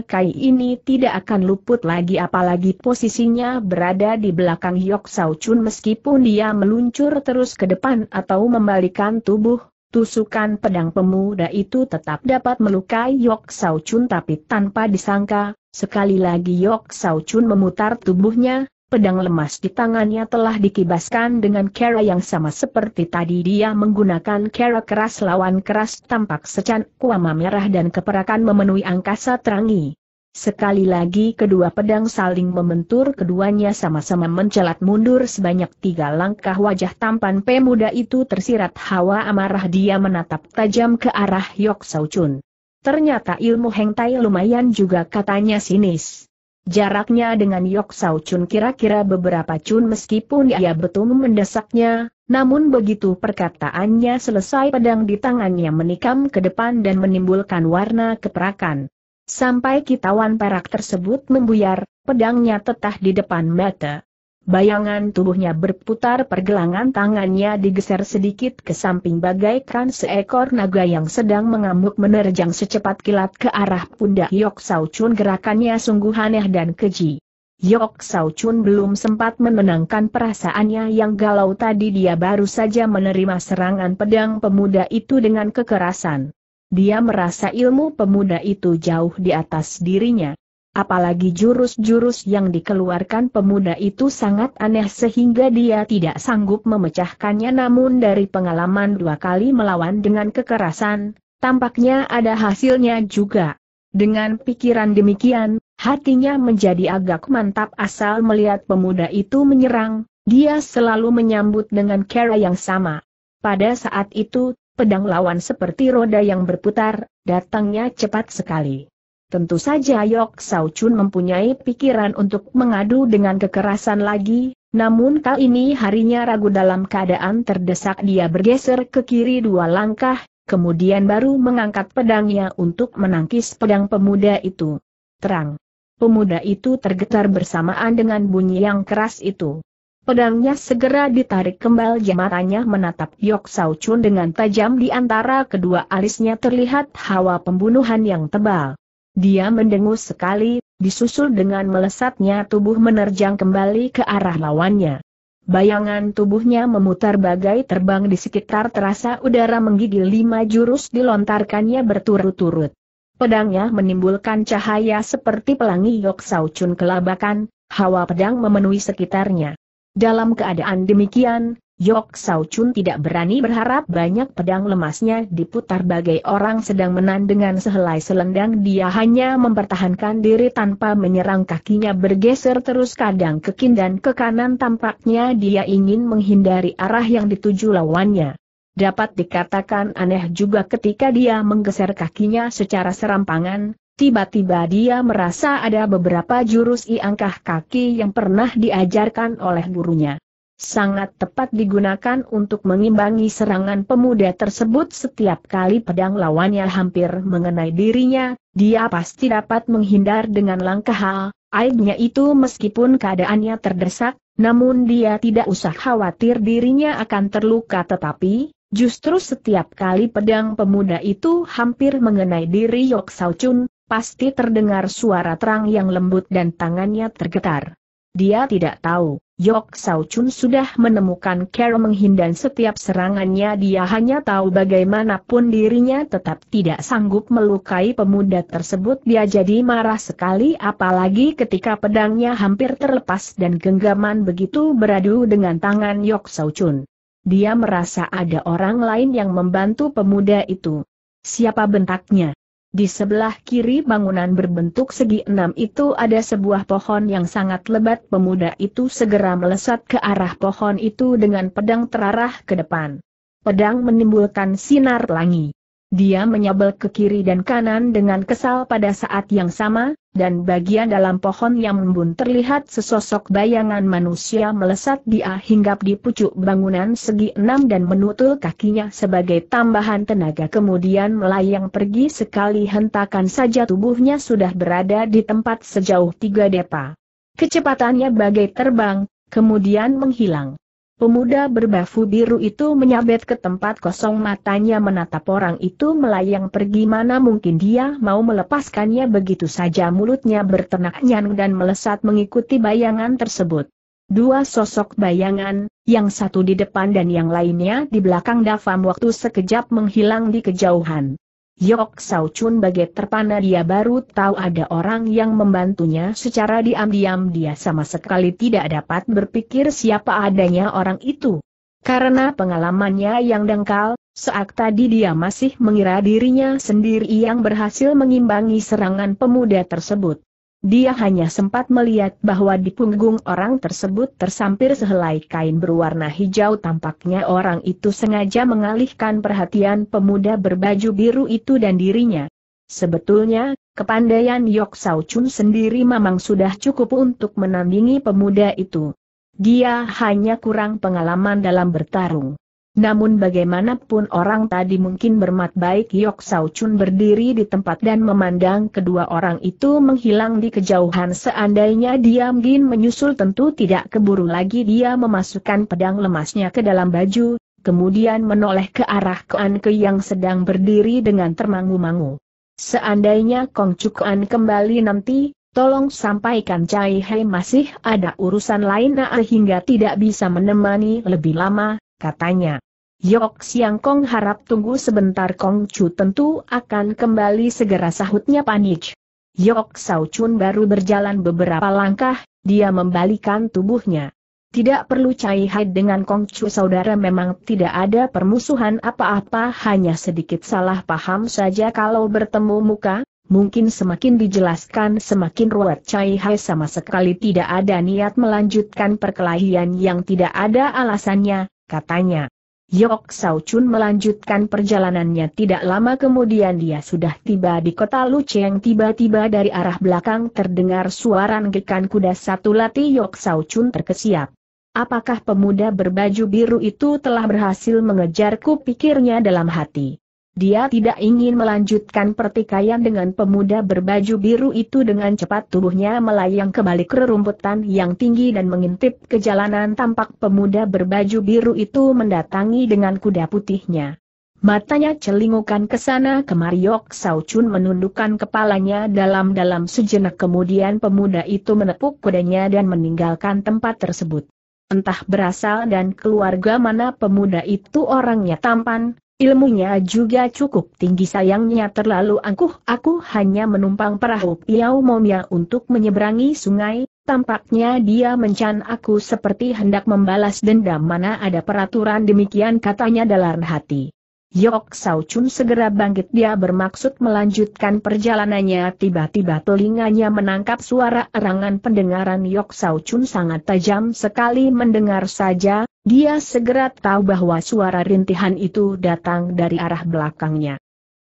Kai ini tidak akan luput lagi apalagi posisinya berada di belakang Yok Sao Chun meskipun dia meluncur terus ke depan atau membalikan tubuh, tusukan pedang pemuda itu tetap dapat melukai Yok Sao Chun tapi tanpa disangka, sekali lagi Yok Sao Chun memutar tubuhnya, Pedang lemas di tangannya telah dikibaskan dengan cara yang sama seperti tadi dia menggunakan cara keras lawan keras tampak secan kuama merah dan keperakan memenuhi angkasa terangi. Sekali lagi kedua pedang saling membentur keduanya sama-sama mencelat mundur sebanyak tiga langkah wajah tampan pemuda itu tersirat hawa amarah dia menatap tajam ke arah Yok Sau Chun. Ternyata ilmu hengtai lumayan juga katanya sinis. Jaraknya dengan Yok Sao Chun kira-kira beberapa chun meskipun ia betul mendesaknya, namun begitu perkataannya selesai pedang di tangannya menikam ke depan dan menimbulkan warna keperakan. Sampai kitawan perak tersebut membuyar, pedangnya tetah di depan mata. Bayangan tubuhnya berputar pergelangan tangannya digeser sedikit ke samping bagaikan seekor naga yang sedang mengamuk menerjang secepat kilat ke arah pundak Yok Sao Chun gerakannya sungguh aneh dan keji. Yok Sao Chun belum sempat menenangkan perasaannya yang galau tadi dia baru saja menerima serangan pedang pemuda itu dengan kekerasan. Dia merasa ilmu pemuda itu jauh di atas dirinya. Apalagi jurus-jurus yang dikeluarkan pemuda itu sangat aneh sehingga dia tidak sanggup memecahkannya namun dari pengalaman dua kali melawan dengan kekerasan, tampaknya ada hasilnya juga. Dengan pikiran demikian, hatinya menjadi agak mantap asal melihat pemuda itu menyerang, dia selalu menyambut dengan cara yang sama. Pada saat itu, pedang lawan seperti roda yang berputar, datangnya cepat sekali. Tentu saja Yok Sao Chun mempunyai pikiran untuk mengadu dengan kekerasan lagi, namun kali ini harinya ragu dalam keadaan terdesak dia bergeser ke kiri dua langkah, kemudian baru mengangkat pedangnya untuk menangkis pedang pemuda itu. Terang. Pemuda itu tergetar bersamaan dengan bunyi yang keras itu. Pedangnya segera ditarik kembali. matanya menatap Yok Sao Chun dengan tajam di antara kedua alisnya terlihat hawa pembunuhan yang tebal. Dia mendengus sekali, disusul dengan melesatnya tubuh menerjang kembali ke arah lawannya. Bayangan tubuhnya memutar bagai terbang di sekitar terasa udara menggigil lima jurus dilontarkannya berturut-turut. Pedangnya menimbulkan cahaya seperti pelangi Yok Saucun kelabakan, hawa pedang memenuhi sekitarnya. Dalam keadaan demikian, Yok Sao Chun tidak berani berharap banyak pedang lemasnya diputar bagai orang sedang menan dengan sehelai selendang dia hanya mempertahankan diri tanpa menyerang kakinya bergeser terus kadang ke kin dan ke kanan tampaknya dia ingin menghindari arah yang dituju lawannya. Dapat dikatakan aneh juga ketika dia menggeser kakinya secara serampangan, tiba-tiba dia merasa ada beberapa jurus iangkah kaki yang pernah diajarkan oleh gurunya sangat tepat digunakan untuk mengimbangi serangan pemuda tersebut setiap kali pedang lawannya hampir mengenai dirinya, dia pasti dapat menghindar dengan langkah hal, aibnya itu meskipun keadaannya terdesak, namun dia tidak usah khawatir dirinya akan terluka tetapi, justru setiap kali pedang pemuda itu hampir mengenai diri Yok Sao Chun, pasti terdengar suara terang yang lembut dan tangannya tergetar. Dia tidak tahu Yok Sao Chun sudah menemukan Carol menghindar setiap serangannya dia hanya tahu bagaimanapun dirinya tetap tidak sanggup melukai pemuda tersebut dia jadi marah sekali apalagi ketika pedangnya hampir terlepas dan genggaman begitu beradu dengan tangan Yok Sao Chun. Dia merasa ada orang lain yang membantu pemuda itu. Siapa bentaknya? Di sebelah kiri bangunan berbentuk segi enam itu ada sebuah pohon yang sangat lebat pemuda itu segera melesat ke arah pohon itu dengan pedang terarah ke depan. Pedang menimbulkan sinar pelangi. Dia menyabel ke kiri dan kanan dengan kesal pada saat yang sama, dan bagian dalam pohon yang membun terlihat sesosok bayangan manusia melesat dia ah hinggap di pucuk bangunan segi enam dan menutul kakinya sebagai tambahan tenaga kemudian melayang pergi sekali hentakan saja tubuhnya sudah berada di tempat sejauh tiga depa. Kecepatannya bagai terbang, kemudian menghilang. Pemuda berbafu biru itu menyabet ke tempat kosong matanya menatap orang itu melayang pergi mana mungkin dia mau melepaskannya begitu saja mulutnya bertenak nyanu dan melesat mengikuti bayangan tersebut. Dua sosok bayangan, yang satu di depan dan yang lainnya di belakang Davam waktu sekejap menghilang di kejauhan. Yok Sao Chun bagai terpana dia baru tahu ada orang yang membantunya secara diam-diam dia sama sekali tidak dapat berpikir siapa adanya orang itu. Karena pengalamannya yang dangkal, saat tadi dia masih mengira dirinya sendiri yang berhasil mengimbangi serangan pemuda tersebut. Dia hanya sempat melihat bahwa di punggung orang tersebut tersampir sehelai kain berwarna hijau tampaknya orang itu sengaja mengalihkan perhatian pemuda berbaju biru itu dan dirinya. Sebetulnya, kepandaian Yok Sao Chun sendiri memang sudah cukup untuk menandingi pemuda itu. Dia hanya kurang pengalaman dalam bertarung. Namun bagaimanapun orang tadi mungkin bermat baik Yok Sao Chun berdiri di tempat dan memandang kedua orang itu menghilang di kejauhan seandainya dia mungkin menyusul tentu tidak keburu lagi dia memasukkan pedang lemasnya ke dalam baju, kemudian menoleh ke arah Kuan Ke yang sedang berdiri dengan termangu-mangu. Seandainya Kong kembali nanti, tolong sampaikan Cai Hei masih ada urusan lain sehingga ah, hingga tidak bisa menemani lebih lama, katanya. Yok Siang Kong harap tunggu sebentar Kong Chu tentu akan kembali segera sahutnya Panich. Yok Sao Chun baru berjalan beberapa langkah, dia membalikan tubuhnya. Tidak perlu Cai Hai dengan Kong Chu saudara memang tidak ada permusuhan apa-apa hanya sedikit salah paham saja kalau bertemu muka, mungkin semakin dijelaskan semakin ruwet Cai Hai sama sekali tidak ada niat melanjutkan perkelahian yang tidak ada alasannya, katanya. Yok Sao Chun melanjutkan perjalanannya tidak lama kemudian dia sudah tiba di kota Lucheng tiba-tiba dari arah belakang terdengar suara ngekan kuda satu lati Yok Sao Chun terkesiap. Apakah pemuda berbaju biru itu telah berhasil mengejarku pikirnya dalam hati. Dia tidak ingin melanjutkan pertikaian dengan pemuda berbaju biru itu dengan cepat tubuhnya melayang kembali ke rumputan yang tinggi dan mengintip ke jalanan tampak pemuda berbaju biru itu mendatangi dengan kuda putihnya. Matanya celingukan ke sana kemari Yok saucun menundukkan kepalanya dalam-dalam sejenak kemudian pemuda itu menepuk kudanya dan meninggalkan tempat tersebut. Entah berasal dan keluarga mana pemuda itu orangnya tampan, Ilmunya juga cukup tinggi sayangnya terlalu angkuh. Aku hanya menumpang perahu Piau Momia untuk menyeberangi sungai, tampaknya dia mencan aku seperti hendak membalas dendam mana ada peraturan demikian katanya dalam hati. Yok Sao Chun segera bangkit dia bermaksud melanjutkan perjalanannya tiba-tiba telinganya menangkap suara erangan pendengaran Yok Sao Chun sangat tajam sekali mendengar saja, dia segera tahu bahwa suara rintihan itu datang dari arah belakangnya.